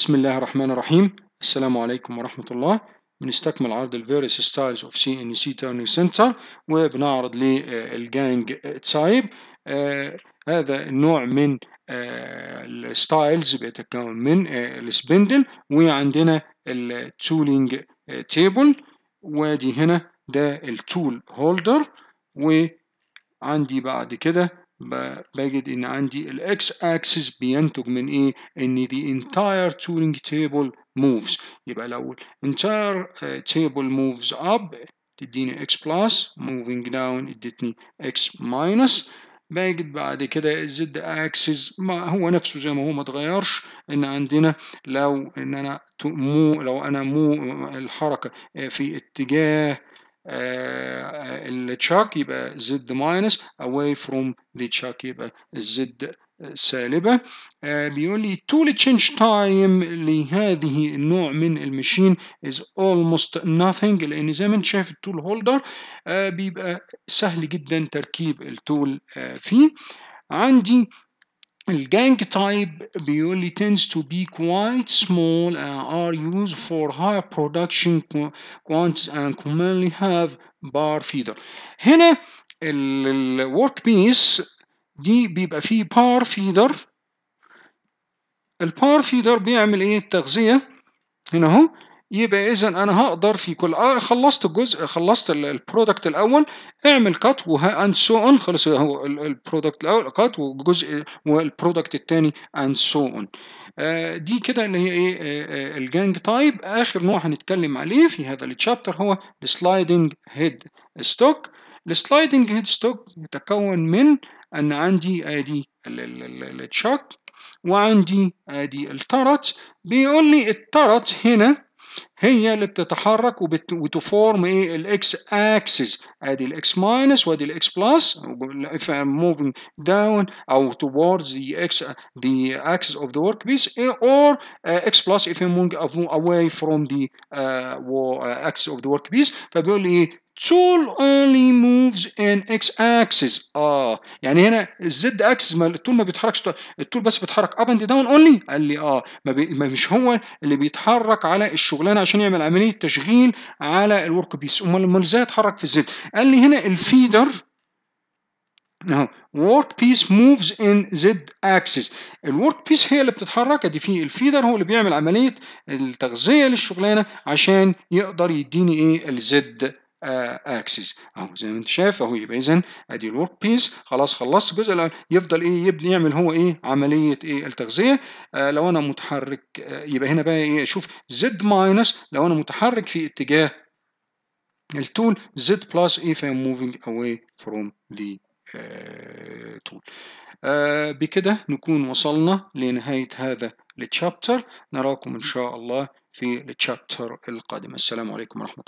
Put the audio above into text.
بسم الله الرحمن الرحيم السلام عليكم ورحمة الله بنستكمل عرض الـ various styles of CNC turning center وبنعرض للجانج تايب آه هذا النوع من آه الستايلز بيتكون من آه السبندل وعندنا التولينج تيبل وادي هنا ده التول هولدر وعندي بعد كده بجد ان عندي الاكس اكسس بينتج من ايه ان the entire Turing table moves يبقى لو entire آه، table moves up تديني x plus moving down ادتني x minus بجد بعد كده الزد اكسس ما هو نفسه زي ما هو ما اتغيرش ان عندنا لو ان انا مو لو انا مو آه، الحركه آه، في اتجاه التشاك آه، يبقى زد ماينس away from the chuck يبقى الزد سالبة آه، بيقول لي tool change time لهذه النوع من المشين is almost nothing لأن زي ما انت شايف التول هولدر آه، بيبقى سهل جدا تركيب التول فيه عندي الجانج تايب بيقول لي tends to be quite small and are used for high production quantities and commonly have bar feeder هنا الورك بيس دي بيبقى فيه بار فيدر البار فيدر بيعمل ايه التغذية هنا اهو يبقى اذا انا هقدر في كل اه خلصت الجزء خلصت البرودكت الاول اعمل كات اند سو اون خلص اهو البرودكت الاول كات والجزء والبرودكت الثاني اند سو اون دي كده اللي هي ايه آه, آه، الجانج تايب اخر نوع هنتكلم عليه في هذا التشابتر هو السلايدنج هيد ستوك السلايدنج هيد ستوك يتكون من ان عندي ادي التشاك وعندي ادي الترت بيقول لي الترت هنا هي اللي بتتحرك وتفورم ايه الاكس اكسس ادي الاكس ماينس وادي الاكس بلس if I'm moving down او towards the x the axis of the workpiece or uh, x plus if I'm moving away from the uh, axis of the workpiece فبيقول لي ايه tool only moves in x axis اه يعني هنا الزد اكسس ما التول ما بيتحركش التول بس بيتحرك اب اند داون اونلي قال لي اه ما, بي... ما مش هو اللي بيتحرك على الشغلانه عشان يعمل عمليه تشغيل على الورك بيس امال امال ازاي اتحرك في الزد قال لي هنا الفيدر اهو ورك بيس موفز ان زد اكسس الورك بيس هي اللي بتتحرك ادي في الفيدر هو اللي بيعمل عمليه التغذيه للشغلانه عشان يقدر يديني ايه الزد آه، اكسس اهو زي ما انت شايف اهو يبقى اذا ادي الورك بيس خلاص خلصت الجزء الاول يفضل ايه يبني يعمل هو ايه عمليه ايه التغذيه آه لو انا متحرك آه يبقى هنا بقى ايه اشوف زد ماينس لو انا متحرك في اتجاه التول زد بلس ايه فاي موفينج اواي فروم the تول آه، آه، بكده نكون وصلنا لنهايه هذا التشابتر نراكم ان شاء الله في التشابتر القادم السلام عليكم ورحمه